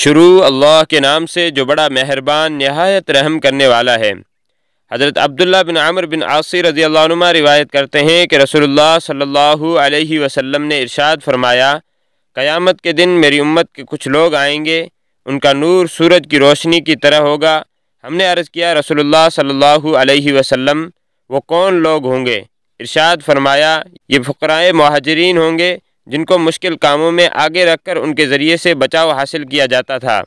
शुरू अल्लाह के नाम से जो बड़ा मेहरबान नहायत रहम करने वाला है हज़रत अब्दुल्ला बिन आमर बिन आसी रज़ी अल्लाहनुमा रिवायत करते हैं कि रसोल्ला सल्लल्लाहु अलैहि वसल्लम ने इरशाद फरमाया क़यामत के दिन मेरी उम्मत के कुछ लोग आएंगे उनका नूर सूरज की रोशनी की तरह होगा हमने अर्ज़ किया रसोल्ला सल्ला वसम वो कौन लोग होंगे इरशाद फरमाया ये फ़ुकराए महाजरीन होंगे जिनको मुश्किल कामों में आगे रखकर उनके ज़रिए से बचाव हासिल किया जाता था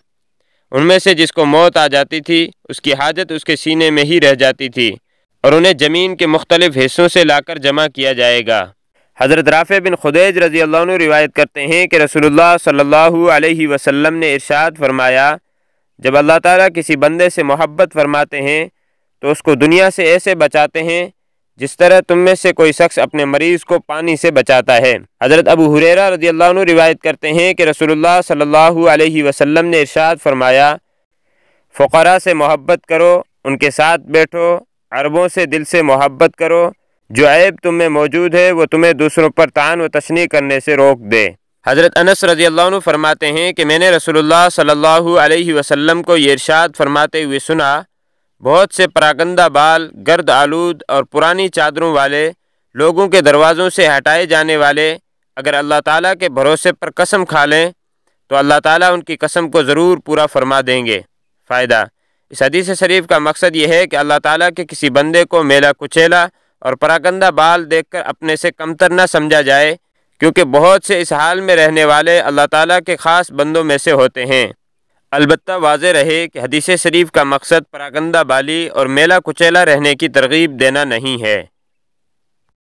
उनमें से जिसको मौत आ जाती थी उसकी हाजत उसके सीने में ही रह जाती थी और उन्हें ज़मीन के मुख्तलिफ़ हिस्सों से लाकर जमा किया जाएगा हज़रत राफ़े बिन खुदैज रज़ी अल्लाह रिवायत करते हैं कि रसूलुल्लाह सल्लल्लाहु अलैहि वसल्लम ने इरशाद फरमाया जब अल्लाह ताला किसी बंदे से मोहब्बत फरमाते हैं तो उसको दुनिया से ऐसे बचाते हैं जिस तरह तुम में से कोई शख्स अपने मरीज को पानी से बचाता है हज़रत अबू हुरेरा रजी अल्लाह रिवायत करते हैं कि रसूलुल्लाह सल्लल्लाहु अलैहि वसल्लम ने इरशाद फरमाया फ़करा से मोहब्बत करो उनके साथ बैठो अरबों से दिल से मोहब्बत करो जो ऐब तुम में मौजूद है वो तुम्हें दूसरों पर तान व तशनी करने से रोक दे हज़रत अनस रजी अल्लाह फरमाते हैं कि मैंने रसूलुल्लाह सल्लल्लाहु अलैहि वसल्लम को ये इरशाद फरमाते हुए सुना बहुत से परागंदा बाल गर्द आलूद और पुरानी चादरों वाले लोगों के दरवाज़ों से हटाए जाने वाले अगर अल्लाह ताला के भरोसे पर कसम खा लें तो अल्लाह ताला उनकी कसम को ज़रूर पूरा फरमा देंगे फ़ायदा इस हदीस शरीफ का मकसद यह है कि अल्लाह ताला के किसी बंदे को मेला कुचेला और परागंदा बाल देखकर अपने से कमतर न समझा जाए क्योंकि बहुत से इस हाल में रहने वाले अल्लाह ताली के ख़ास बंदों में से होते हैं अलबत् वाज रहे कि हदीस शरीफ का मकसद परागंदा बाली और मेला कुचेला रहने की तरगीब देना नहीं है